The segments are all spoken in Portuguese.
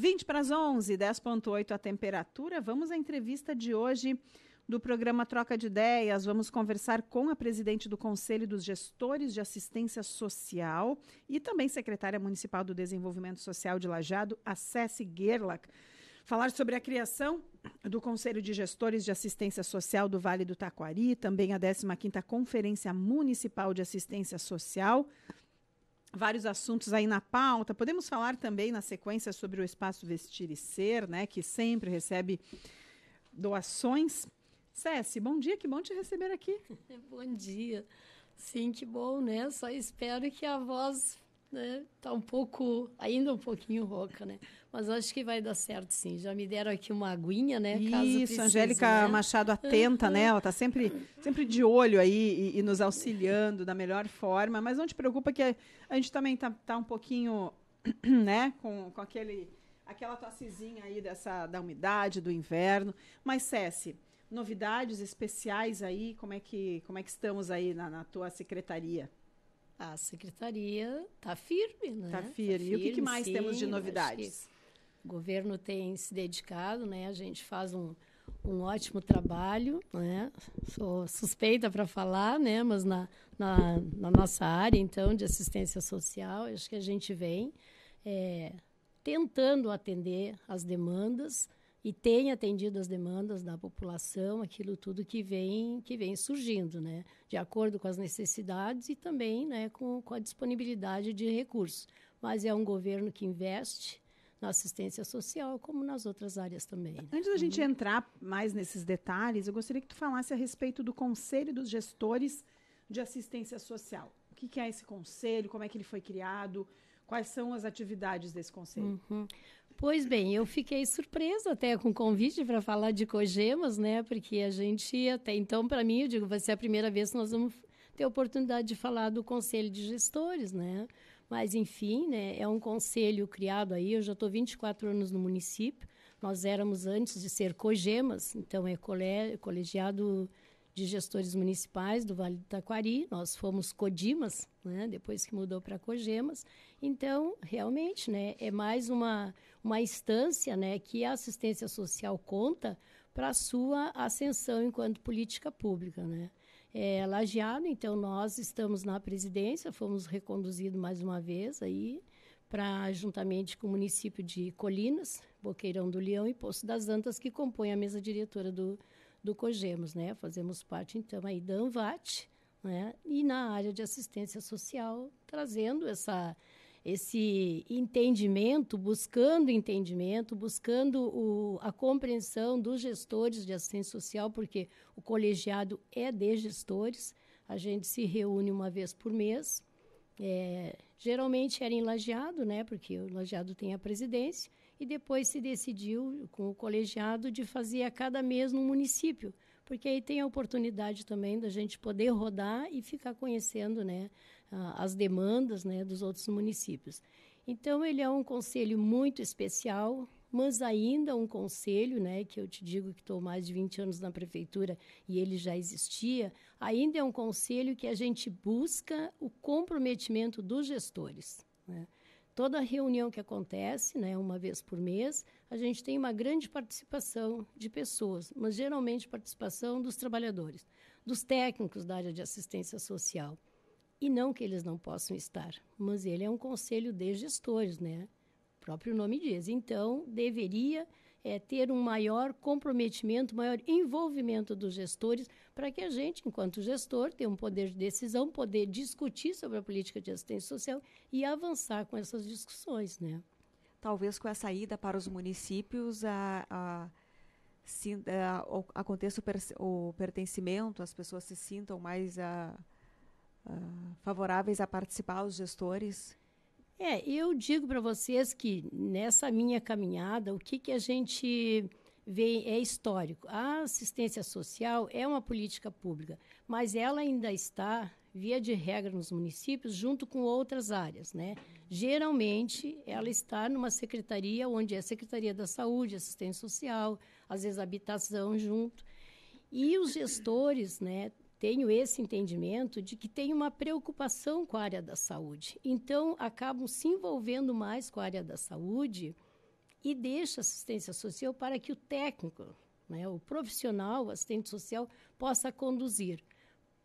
20 para as 11, 10.8 a temperatura. Vamos à entrevista de hoje do programa Troca de Ideias. Vamos conversar com a presidente do Conselho dos Gestores de Assistência Social e também secretária municipal do Desenvolvimento Social de Lajado, Acesse Gerlach. Falar sobre a criação do Conselho de Gestores de Assistência Social do Vale do Taquari, também a 15ª Conferência Municipal de Assistência Social vários assuntos aí na pauta. Podemos falar também na sequência sobre o espaço Vestir e Ser, né, que sempre recebe doações. Cési, bom dia, que bom te receber aqui. Bom dia. Sim, que bom, né? Só espero que a voz né? Tá um pouco, ainda um pouquinho rouca, né? Mas acho que vai dar certo, sim. Já me deram aqui uma aguinha, né? Isso, precise, Angélica né? Machado atenta, né? Ela tá sempre, sempre de olho aí e, e, nos auxiliando da melhor forma. Mas não te preocupa que a, gente também tá, tá um pouquinho, né? Com, com aquele, aquela tossezinha aí dessa, da umidade, do inverno. Mas, Ceci, novidades especiais aí? Como é que, como é que estamos aí na, na tua secretaria? a secretaria está firme, né? Está firme. Tá firme. E o que, mais sim, temos de novidades? O governo tem se dedicado, né? A gente faz um, um ótimo trabalho, né? Sou suspeita para falar, né? Mas na, na, na, nossa área, então, de assistência social, acho que a gente vem é, tentando atender as demandas e tem atendido as demandas da população, aquilo tudo que vem que vem surgindo, né, de acordo com as necessidades e também, né, com, com a disponibilidade de recursos. Mas é um governo que investe na assistência social como nas outras áreas também. Né? Antes da gente uhum. entrar mais nesses detalhes, eu gostaria que tu falasse a respeito do Conselho dos Gestores de Assistência Social. O que, que é esse conselho? Como é que ele foi criado? Quais são as atividades desse conselho? Uhum. Pois bem, eu fiquei surpresa até com o convite para falar de cogemas, né? Porque a gente, até então, para mim, eu digo, vai ser a primeira vez que nós vamos ter a oportunidade de falar do Conselho de Gestores, né? Mas, enfim, né, é um conselho criado aí, eu já estou 24 anos no município, nós éramos antes de ser cogemas, então é colegiado de gestores municipais do Vale do Taquari, nós fomos Codimas, né, depois que mudou para Cogemas. Então, realmente, né, é mais uma, uma instância né, que a assistência social conta para a sua ascensão enquanto política pública. Né. É, Lajeado, então, nós estamos na presidência, fomos reconduzidos mais uma vez aí para juntamente com o município de Colinas, Boqueirão do Leão e Poço das Antas, que compõem a mesa diretora do do COGEMOS, né? Fazemos parte, então, aí da ANVAT, né? E na área de assistência social, trazendo essa esse entendimento, buscando entendimento, buscando o, a compreensão dos gestores de assistência social, porque o colegiado é de gestores. A gente se reúne uma vez por mês, é, Geralmente era em Lajeado, né, porque o Lajeado tem a presidência, e depois se decidiu com o colegiado de fazer a cada mês no município, porque aí tem a oportunidade também da gente poder rodar e ficar conhecendo, né, as demandas, né, dos outros municípios. Então ele é um conselho muito especial, mas ainda um conselho, né, que eu te digo que estou mais de 20 anos na prefeitura e ele já existia, ainda é um conselho que a gente busca o comprometimento dos gestores. Né? Toda reunião que acontece, né, uma vez por mês, a gente tem uma grande participação de pessoas, mas geralmente participação dos trabalhadores, dos técnicos da área de assistência social. E não que eles não possam estar, mas ele é um conselho de gestores, né? O próprio nome diz. Então, deveria é, ter um maior comprometimento, maior envolvimento dos gestores, para que a gente, enquanto gestor, tenha um poder de decisão, poder discutir sobre a política de assistência social e avançar com essas discussões. Né? Talvez com a saída para os municípios, a, a aconteça o, per, o, pertencimento, as pessoas se sintam mais favoráveis a participar, os gestores? É, eu digo para vocês que nessa minha caminhada, o que, que a gente vê é histórico. A assistência social é uma política pública, mas ela ainda está, via de regra, nos municípios, junto com outras áreas. Né? Geralmente, ela está numa secretaria, onde é a Secretaria da Saúde, Assistência Social, às vezes habitação junto. E os gestores né, tenho esse entendimento de que tem uma preocupação com a área da saúde. Então, acabam se envolvendo mais com a área da saúde e deixa assistência social para que o técnico, né, o profissional, o assistente social, possa conduzir.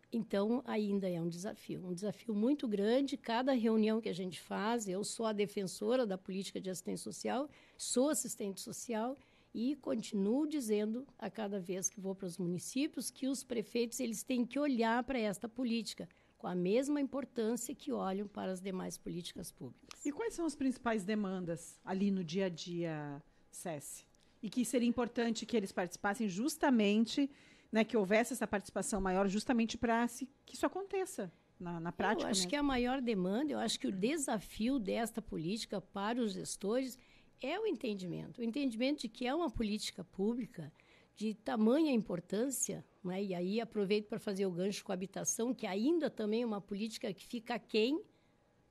Então, ainda é um desafio, um desafio muito grande. Cada reunião que a gente faz, eu sou a defensora da política de assistência social, sou assistente social e continuo dizendo a cada vez que vou para os municípios que os prefeitos eles têm que olhar para esta política com a mesma importância que olham para as demais políticas públicas. E quais são as principais demandas ali no dia a dia, SESI? E que seria importante que eles participassem justamente, né, que houvesse essa participação maior justamente para que isso aconteça na, na prática? Eu acho mesmo. Né? que a maior demanda, eu acho que o desafio desta política para os gestores é o entendimento. O entendimento de que é uma política pública de tamanha importância, né? e aí aproveito para fazer o gancho com a habitação, que ainda também é uma política que fica aquém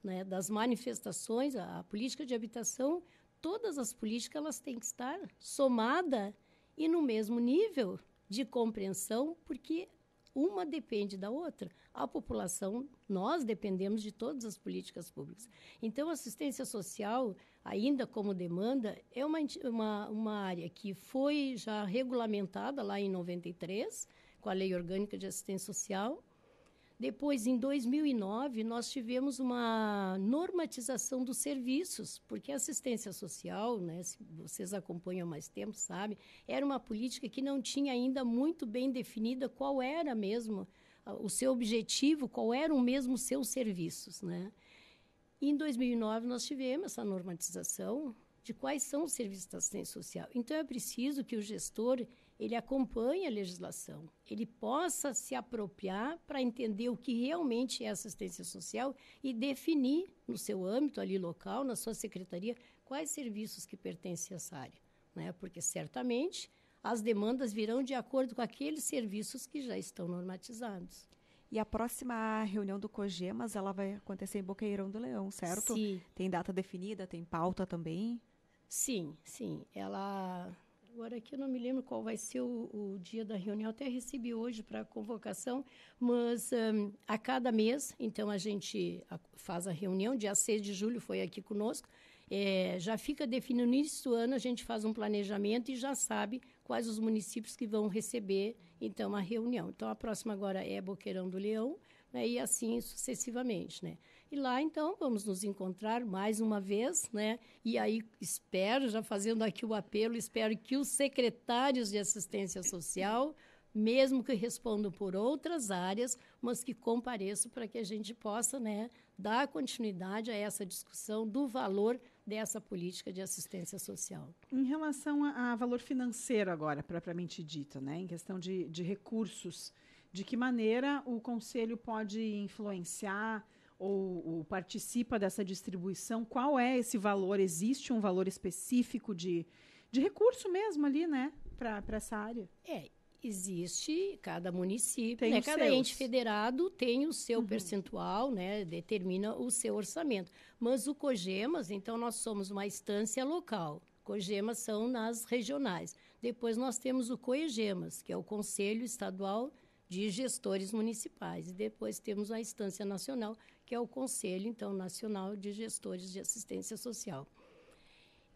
né, das manifestações, a, a, política de habitação, todas as políticas elas têm que estar somada e no mesmo nível de compreensão, porque uma depende da outra. A população, nós dependemos de todas as políticas públicas. Então, assistência social ainda como demanda, é uma, uma, uma área que foi já regulamentada lá em 93, com a Lei Orgânica de Assistência Social. Depois, em 2009, nós tivemos uma normatização dos serviços, porque a assistência social, né, se vocês acompanham há mais tempo, sabe, era uma política que não tinha ainda muito bem definida qual era mesmo o seu objetivo, qual eram mesmo os seus serviços, né? E em 2009 nós tivemos essa normatização de quais são os serviços de assistência social. Então é preciso que o gestor ele acompanhe a legislação, ele possa se apropriar para entender o que realmente é assistência social e definir no seu âmbito ali local, na sua secretaria, quais serviços que pertencem a essa área, né? Porque certamente as demandas virão de acordo com aqueles serviços que já estão normatizados. E a próxima reunião do Cogemas, ela vai acontecer em Boqueirão do Leão, certo? Sim. Tem data definida, tem pauta também? Sim, sim. Ela Agora aqui eu não me lembro qual vai ser o, o dia da reunião, até recebi hoje para a convocação, mas um, a cada mês, então a gente faz a reunião, dia 6 de julho foi aqui conosco, é, já fica definido no início do ano, a gente faz um planejamento e já sabe quais os municípios que vão receber, então, a reunião. Então, a próxima agora é Boqueirão do Leão, né, e assim sucessivamente, né? E lá, então, vamos nos encontrar mais uma vez, né? E aí, espero, já fazendo aqui o apelo, espero que os secretários de assistência social mesmo que respondam por outras áreas, mas que compareçam para que a gente possa né, dar continuidade a essa discussão do valor dessa política de assistência social. Em relação a, a valor financeiro agora, propriamente dito, né, em questão de, de recursos, de que maneira o Conselho pode influenciar ou, ou, participa dessa distribuição, qual é esse valor? Existe um valor específico de, de recurso mesmo ali, né? Para essa área? É, existe cada município, né, cada ente federado tem o seu uhum. percentual, né, determina o seu orçamento. Mas o COGEMAS, então nós somos uma instância local. COGEMAS são nas regionais. Depois nós temos o COEGEMAS, que é o Conselho Estadual de Gestores Municipais. E depois temos a instância nacional, que é o Conselho então Nacional de Gestores de Assistência Social.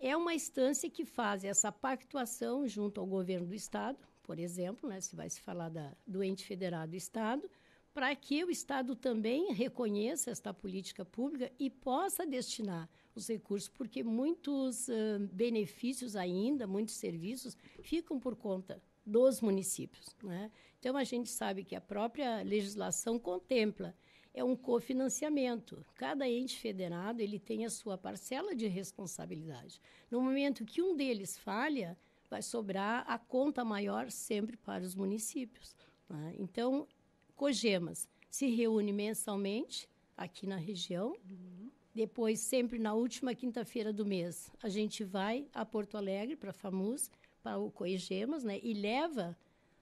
É uma instância que faz essa pactuação junto ao governo do estado, por exemplo, né, se vai se falar da, do ente federado Estado, para que o Estado também reconheça esta política pública e possa destinar os recursos, porque muitos uh, benefícios ainda, muitos serviços, ficam por conta dos municípios. Né? Então, a gente sabe que a própria legislação contempla é um cofinanciamento. Cada ente federado ele tem a sua parcela de responsabilidade. No momento que um deles falha, vai sobrar a conta maior sempre para os municípios. Né? Então, Cogemas se reúne mensalmente aqui na região. Uhum. Depois, sempre na última quinta-feira do mês, a gente vai a Porto Alegre, para a FAMUS, para o Coegemas, né? e leva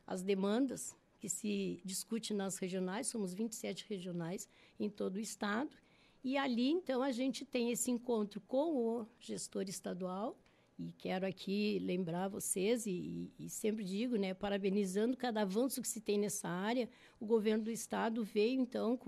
as demandas que se discute nas regionais, somos 27 regionais em todo o estado. E ali, então, a gente tem esse encontro com o gestor estadual, e quero aqui lembrar vocês, e, e, sempre digo, né, parabenizando cada avanço que se tem nessa área, o governo do Estado veio, então,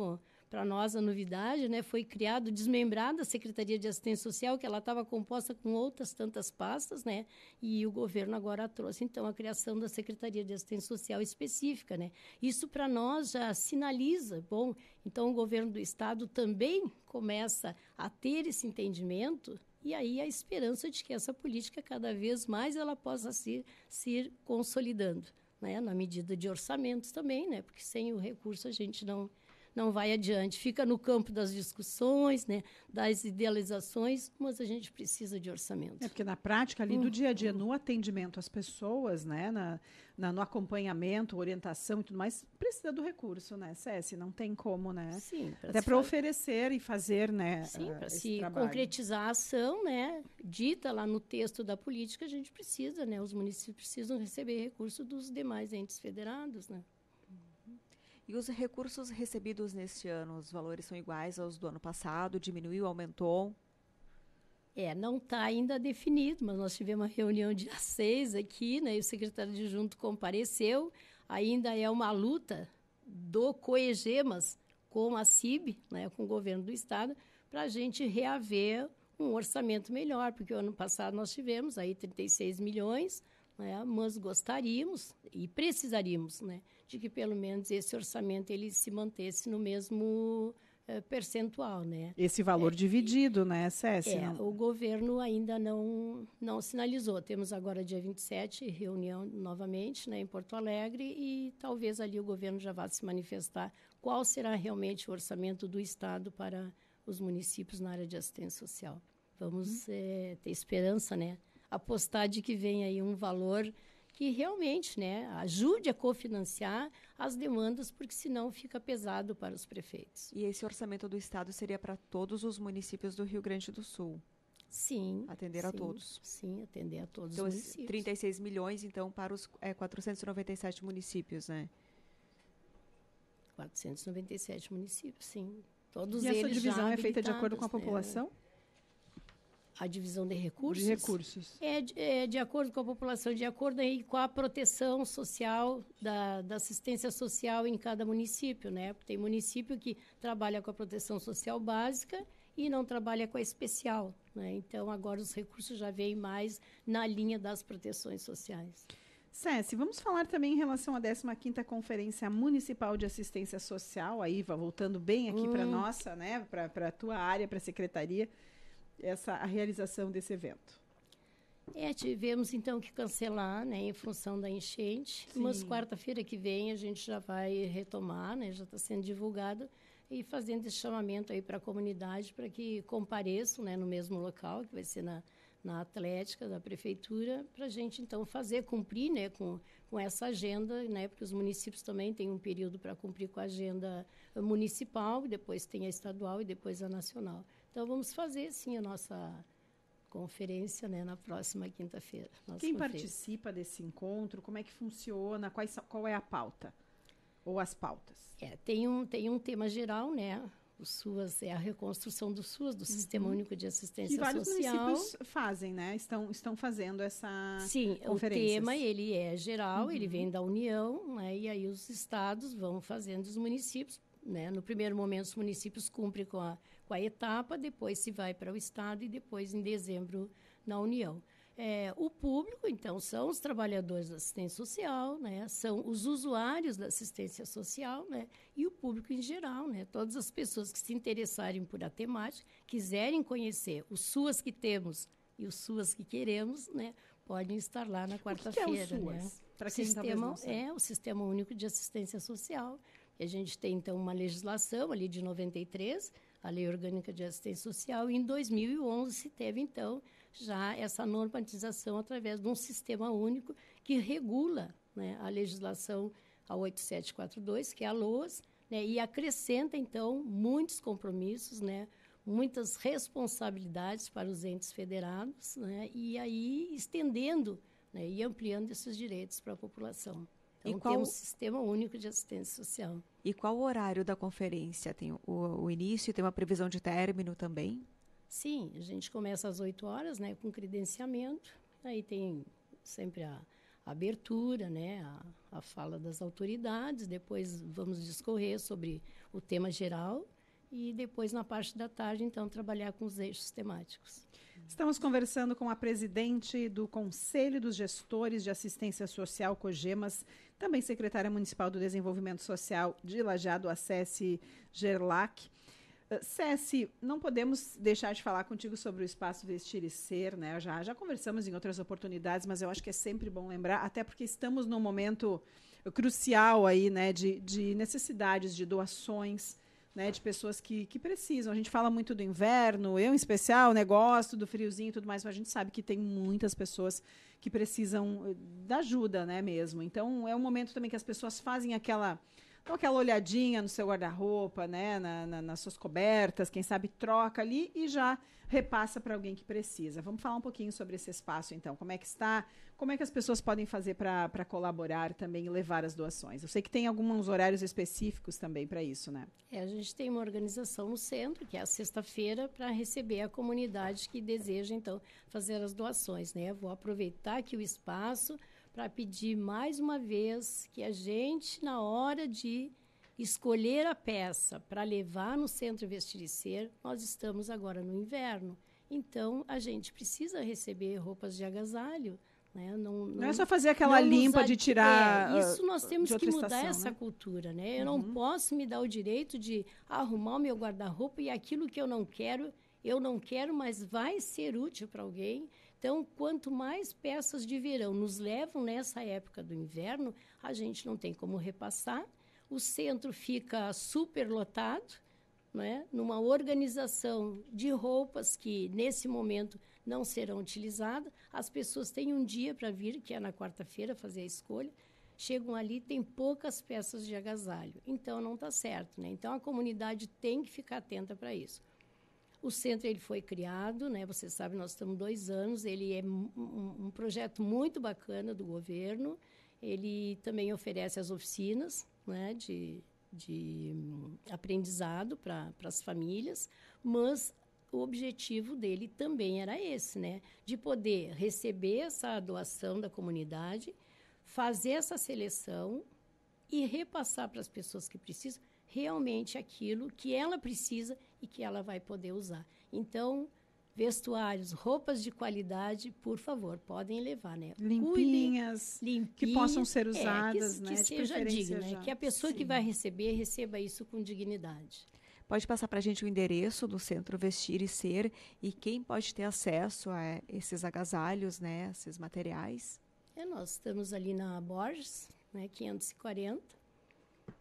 para nós a novidade, né, foi criado, desmembrada a Secretaria de Assistência Social, que ela estava composta com outras tantas pastas, né, e o governo agora trouxe, então, a criação da Secretaria de Assistência Social específica. Né. Isso, para nós, já sinaliza, bom, então o governo do Estado também começa a ter esse entendimento, e aí a esperança de que essa política cada vez mais ela possa se, se ir consolidando, né? na medida de orçamentos também, né? porque sem o recurso a gente não, não vai adiante. Fica no campo das discussões, né, das idealizações, mas a gente precisa de orçamento. É porque na prática ali no do uhum. dia a dia, no atendimento às pessoas, né, na, na, no acompanhamento, orientação e tudo mais, precisa do recurso, né, Cési? Não tem como, né? Sim. Até para oferecer e fazer, né? Sim, eh, para se trabalho. concretizar a ação, né, dita lá no texto da política, a gente precisa, né, os municípios precisam receber recurso dos demais entes federados, né? E os recursos recebidos neste ano, os valores são iguais aos do ano passado? Diminuiu, aumentou? É, não está ainda definido, mas nós tivemos uma reunião dia 6 aqui, né, e o secretário de Junto compareceu. Ainda é uma luta do COEGEMAS com a CIB, né, com o governo do Estado, para a gente reaver um orçamento melhor, porque o ano passado nós tivemos aí 36 milhões, né, mas gostaríamos e precisaríamos, né, de que pelo menos esse orçamento ele se mantesse no mesmo eh, percentual, né? Esse valor é, dividido, e, né, Cécia? É, o governo ainda não não sinalizou. Temos agora dia 27 reunião novamente, né, em Porto Alegre e talvez ali o governo já vá se manifestar qual será realmente o orçamento do estado para os municípios na área de assistência social. Vamos hum. é, ter esperança, né? Apostar de que vem aí um valor que realmente né, ajude a cofinanciar as demandas, porque senão fica pesado para os prefeitos. E esse orçamento do Estado seria para todos os municípios do Rio Grande do Sul? Sim. Atender sim, a todos. Sim, atender a todos então, os municípios. 36 milhões, então, para os é, 497 municípios, né? 497 municípios, sim. Todos e eles essa divisão é feita de acordo com a né? população? Né? a divisão de recursos, de recursos. É, de, é de acordo com a população, de acordo aí com a proteção social, da, da assistência social em cada município, né? Porque tem município que trabalha com a proteção social básica e não trabalha com a especial, né? Então, agora os recursos já vêm mais na linha das proteções sociais. Cési, vamos falar também em relação à 15ª Conferência Municipal de Assistência Social, a Iva voltando bem aqui hum. para nossa, né, para a tua área, para a Secretaria essa a realização desse evento? É, tivemos então que cancelar, né, em função da enchente. Sim. Mas quarta-feira que vem a gente já vai retomar, né, já está sendo divulgado e fazendo esse chamamento aí para a comunidade para que compareçam, né, no mesmo local que vai ser na, na Atlética da prefeitura para a gente então fazer cumprir, né, com, com essa agenda, né, porque os municípios também têm um período para cumprir com a agenda municipal, depois tem a estadual e depois a nacional. Então vamos fazer sim a nossa conferência né, na próxima quinta-feira. Quem participa desse encontro, como é que funciona, quais, qual é a pauta? Ou as pautas? É, tem, um, tem um tema geral, né? O SUAS é a reconstrução do SUAS, do uhum. Sistema Único de Assistência vários Social. municípios fazem, né? Estão, estão fazendo essa Sim, o tema ele é geral, uhum. ele vem da União, né? E aí os estados vão fazendo os municípios, né? No primeiro momento os municípios cumprem com a com a etapa, depois se vai para o Estado e depois em dezembro na União. É, o público, então, são os trabalhadores da assistência social, né? são os usuários da assistência social né? e o público em geral. Né? Todas as pessoas que se interessarem por a temática, quiserem conhecer os SUAS que temos e os SUAS que queremos, né, podem estar lá na é quarta-feira. É né? Para quem sistema é o Sistema Único de Assistência Social. E a gente tem então uma legislação ali de 93 a Lei Orgânica de Assistência Social, e em 2011 se teve, então, já essa normatização através de um sistema único que regula né, a legislação a 8742, que é a LOAS, né, e acrescenta, então, muitos compromissos, né, muitas responsabilidades para os entes federados, né, e aí estendendo né, e ampliando esses direitos para a população. Então, e qual... um Sistema Único de Assistência Social. E qual o horário da conferência? Tem o, o início, tem uma previsão de término também? Sim, a gente começa às 8 horas, né, com credenciamento. Aí tem sempre a, a abertura, né, a, a fala das autoridades. Depois vamos discorrer sobre o tema geral e depois na parte da tarde, então, trabalhar com os eixos temáticos. Estamos conversando com a presidente do Conselho dos Gestores de Assistência Social Cogemas, também secretária municipal do Desenvolvimento Social de Lajado, a Sessi Gerlach. Sessi uh, não podemos deixar de falar contigo sobre o espaço Vestir e Ser, né? Já, já conversamos em outras oportunidades, mas eu acho que é sempre bom lembrar, até porque estamos num momento crucial aí, né, de, de necessidades, de doações, né, de pessoas que, que precisam. A gente fala muito do inverno, eu em especial, negócio né, do friozinho e tudo mais, mas a gente sabe que tem muitas pessoas que precisam eh, da ajuda, né, mesmo. Então, é um momento também que as pessoas fazem aquela então, aquela olhadinha no seu guarda-roupa, né? Na, na, nas suas cobertas, quem sabe troca ali e já repassa para alguém que precisa. Vamos falar um pouquinho sobre esse espaço, então. Como é que está? Como é que as pessoas podem fazer para colaborar também e levar as doações? Eu sei que tem alguns horários específicos também para isso, né? É, a gente tem uma organização no centro, que é a sexta-feira, para receber a comunidade que deseja, então, fazer as doações, né? Vou aproveitar aqui o espaço para pedir mais uma vez que a gente, na hora de escolher a peça para levar no centro vestiriceiro, nós estamos agora no inverno. Então, a gente precisa receber roupas de agasalho. Né? Não, não, não é só fazer aquela limpa de tirar. É, isso nós ah, temos que mudar estação, essa né? cultura. Né? Eu uhum. não posso me dar o direito de arrumar o meu guarda-roupa e aquilo que eu não quero, eu não quero, mas vai ser útil para alguém então, quanto mais peças de verão nos levam nessa época do inverno, a gente não tem como repassar. O centro fica superlotado, né? numa organização de roupas que, nesse momento, não serão utilizadas. As pessoas têm um dia para vir, que é na quarta-feira, fazer a escolha. Chegam ali, tem poucas peças de agasalho. Então, não está certo. Né? Então, a comunidade tem que ficar atenta para isso. O centro ele foi criado, né? Você sabe, nós estamos dois anos. Ele é um, um projeto muito bacana do governo. Ele também oferece as oficinas, né? De, de hum, aprendizado para as famílias, mas o objetivo dele também era esse, né? De poder receber essa doação da comunidade, fazer essa seleção e repassar para as pessoas que precisam realmente aquilo que ela precisa e que ela vai poder usar. Então, vestuários, roupas de qualidade, por favor, podem levar, né? Limpinhas, limpinhas que possam ser usadas, é, que, né? Que seja digno, né? que a pessoa Sim. que vai receber receba isso com dignidade. Pode passar para a gente o endereço do Centro Vestir e Ser e quem pode ter acesso a esses agasalhos, né? Esses materiais. É, nós estamos ali na Borges, né? 540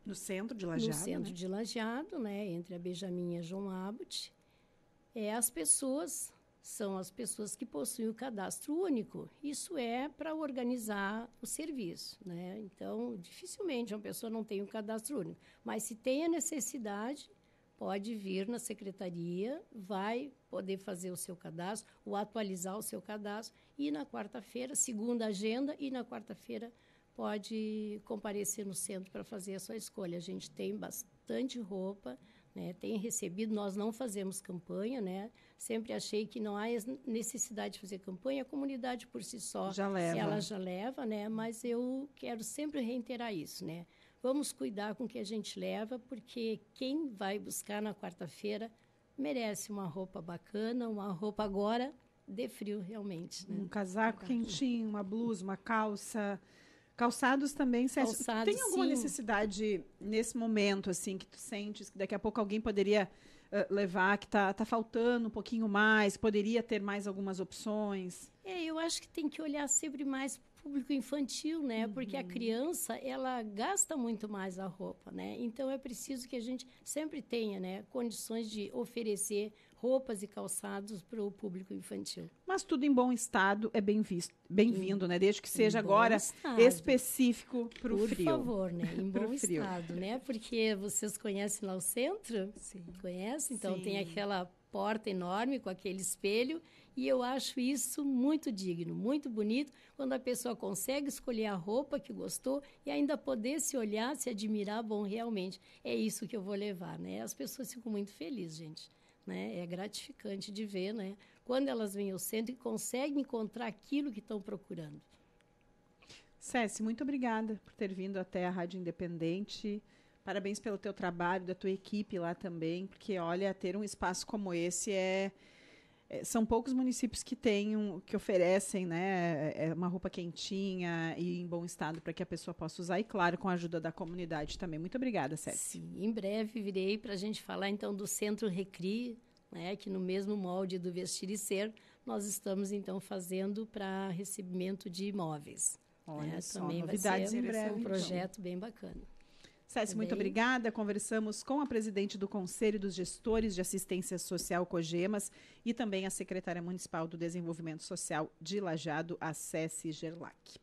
no centro de Lajeado? No centro né? de Lajeado, né? Entre a Benjamin e a João Abbott. É, as pessoas são as pessoas que possuem o cadastro único. Isso é para organizar o serviço, né? Então, dificilmente uma pessoa não tem o um cadastro único, mas se tem a necessidade, pode vir na secretaria, vai poder fazer o seu cadastro, ou atualizar o seu cadastro e na quarta-feira, segunda agenda e na quarta-feira pode comparecer no centro para fazer a sua escolha. A gente tem bastante roupa, né? Tem recebido, nós não fazemos campanha, né? Sempre achei que não há necessidade de fazer campanha, a comunidade por si só, já leva. ela já leva, né? Mas eu quero sempre reiterar isso, né? Vamos cuidar com o que a gente leva, porque quem vai buscar na quarta-feira merece uma roupa bacana, uma roupa agora de frio realmente, né? Um casaco, um casaco quentinho, uma blusa, uma calça, Calçados também, Sérgio. Calçados, Tem alguma sim. necessidade nesse momento, assim, que tu sentes que daqui a pouco alguém poderia uh, levar, que está tá faltando um pouquinho mais, poderia ter mais algumas opções? É, eu acho que tem que olhar sempre mais para o público infantil, né? Uhum. Porque a criança, ela gasta muito mais a roupa, né? Então, é preciso que a gente sempre tenha né, condições de oferecer roupas e calçados para o público infantil. Mas tudo em bom estado é bem visto, bem-vindo, né? Desde que seja agora estado. específico para o frio. Por favor, né? Em bom estado, né? Porque vocês conhecem lá o centro? Sim. Conhecem? Então Sim. tem aquela porta enorme com aquele espelho e eu acho isso muito digno, muito bonito, quando a pessoa consegue escolher a roupa que gostou e ainda poder se olhar, se admirar, bom, realmente, é isso que eu vou levar, né? As pessoas ficam muito felizes, gente né? É gratificante de ver, né? Quando elas vêm ao centro e conseguem encontrar aquilo que estão procurando. Cési, muito obrigada por ter vindo até a Rádio Independente. Parabéns pelo teu trabalho, da tua equipe lá também, porque olha, ter um espaço como esse é é, são poucos municípios que têm um, que oferecem né, é, é uma roupa quentinha e em bom estado para que a pessoa possa usar, e claro, com a ajuda da comunidade também. Muito obrigada, Sérgio. Sim, em breve virei para a gente falar então do Centro Recri, né, que no mesmo molde do Vestir e Ser, nós estamos então fazendo para recebimento de imóveis. Olha né? só, Também vai ser em breve, um então. projeto bem bacana. Cécio, muito obrigada. Conversamos com a presidente do Conselho dos Gestores de Assistência Social Cogemas e também a secretária municipal do Desenvolvimento Social de Lajado, a Céci Gerlach.